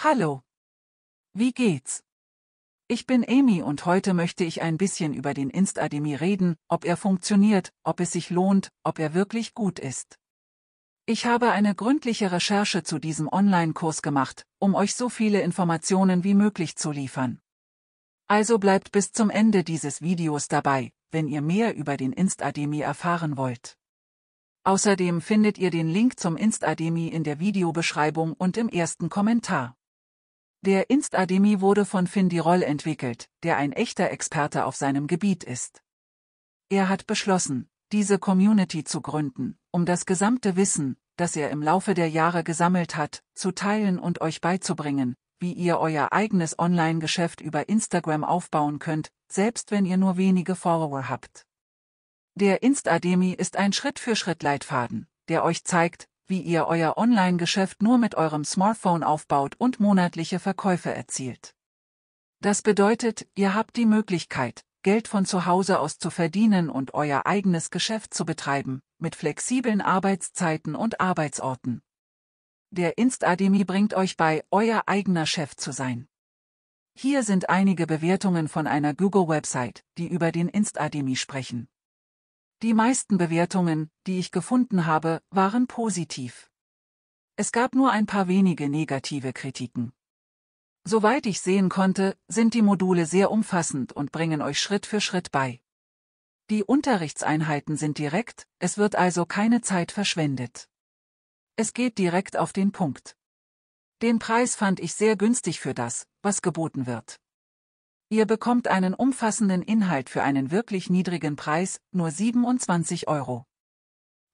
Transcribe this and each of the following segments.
Hallo. Wie geht's? Ich bin Amy und heute möchte ich ein bisschen über den Instademy reden, ob er funktioniert, ob es sich lohnt, ob er wirklich gut ist. Ich habe eine gründliche Recherche zu diesem Online-Kurs gemacht, um euch so viele Informationen wie möglich zu liefern. Also bleibt bis zum Ende dieses Videos dabei, wenn ihr mehr über den Instademy erfahren wollt. Außerdem findet ihr den Link zum Instademy in der Videobeschreibung und im ersten Kommentar. Der Instademy wurde von Finn Roll entwickelt, der ein echter Experte auf seinem Gebiet ist. Er hat beschlossen, diese Community zu gründen, um das gesamte Wissen, das er im Laufe der Jahre gesammelt hat, zu teilen und euch beizubringen, wie ihr euer eigenes Online-Geschäft über Instagram aufbauen könnt, selbst wenn ihr nur wenige Follower habt. Der Instademy ist ein Schritt-für-Schritt-Leitfaden, der euch zeigt, wie ihr euer Online-Geschäft nur mit eurem Smartphone aufbaut und monatliche Verkäufe erzielt. Das bedeutet, ihr habt die Möglichkeit, Geld von zu Hause aus zu verdienen und euer eigenes Geschäft zu betreiben, mit flexiblen Arbeitszeiten und Arbeitsorten. Der Instademy bringt euch bei, euer eigener Chef zu sein. Hier sind einige Bewertungen von einer Google-Website, die über den Instademy sprechen. Die meisten Bewertungen, die ich gefunden habe, waren positiv. Es gab nur ein paar wenige negative Kritiken. Soweit ich sehen konnte, sind die Module sehr umfassend und bringen euch Schritt für Schritt bei. Die Unterrichtseinheiten sind direkt, es wird also keine Zeit verschwendet. Es geht direkt auf den Punkt. Den Preis fand ich sehr günstig für das, was geboten wird. Ihr bekommt einen umfassenden Inhalt für einen wirklich niedrigen Preis, nur 27 Euro.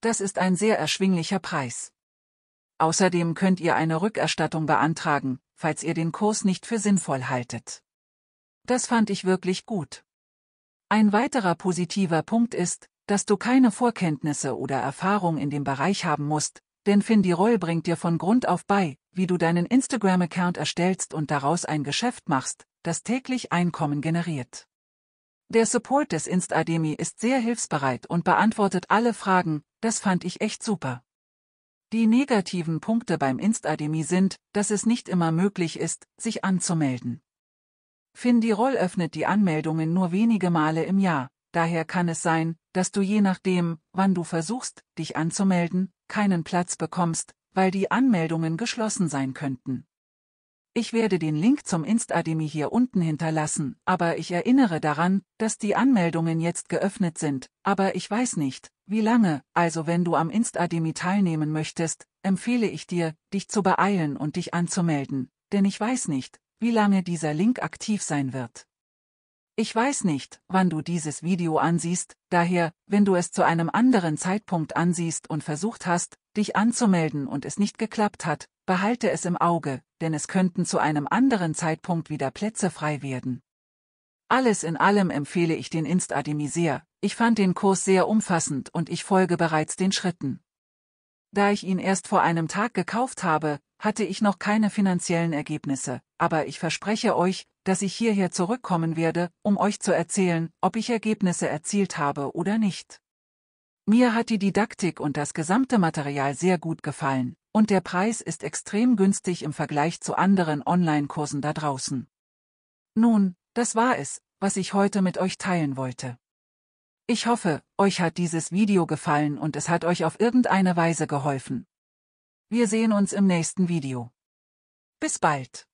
Das ist ein sehr erschwinglicher Preis. Außerdem könnt ihr eine Rückerstattung beantragen, falls ihr den Kurs nicht für sinnvoll haltet. Das fand ich wirklich gut. Ein weiterer positiver Punkt ist, dass du keine Vorkenntnisse oder Erfahrung in dem Bereich haben musst, denn Findirol bringt dir von Grund auf bei, wie du deinen Instagram-Account erstellst und daraus ein Geschäft machst, das täglich Einkommen generiert. Der Support des Instademi ist sehr hilfsbereit und beantwortet alle Fragen, das fand ich echt super. Die negativen Punkte beim Instademi sind, dass es nicht immer möglich ist, sich anzumelden. Findiroll öffnet die Anmeldungen nur wenige Male im Jahr, daher kann es sein, dass du je nachdem, wann du versuchst, dich anzumelden, keinen Platz bekommst, weil die Anmeldungen geschlossen sein könnten. Ich werde den Link zum Instademy hier unten hinterlassen, aber ich erinnere daran, dass die Anmeldungen jetzt geöffnet sind, aber ich weiß nicht, wie lange, also wenn du am Instademy teilnehmen möchtest, empfehle ich dir, dich zu beeilen und dich anzumelden, denn ich weiß nicht, wie lange dieser Link aktiv sein wird. Ich weiß nicht, wann du dieses Video ansiehst, daher, wenn du es zu einem anderen Zeitpunkt ansiehst und versucht hast, dich anzumelden und es nicht geklappt hat, behalte es im Auge, denn es könnten zu einem anderen Zeitpunkt wieder Plätze frei werden. Alles in allem empfehle ich den Inst Artemisia, ich fand den Kurs sehr umfassend und ich folge bereits den Schritten. Da ich ihn erst vor einem Tag gekauft habe, hatte ich noch keine finanziellen Ergebnisse, aber ich verspreche euch, dass ich hierher zurückkommen werde, um euch zu erzählen, ob ich Ergebnisse erzielt habe oder nicht. Mir hat die Didaktik und das gesamte Material sehr gut gefallen, und der Preis ist extrem günstig im Vergleich zu anderen Online-Kursen da draußen. Nun, das war es, was ich heute mit euch teilen wollte. Ich hoffe, euch hat dieses Video gefallen und es hat euch auf irgendeine Weise geholfen. Wir sehen uns im nächsten Video. Bis bald.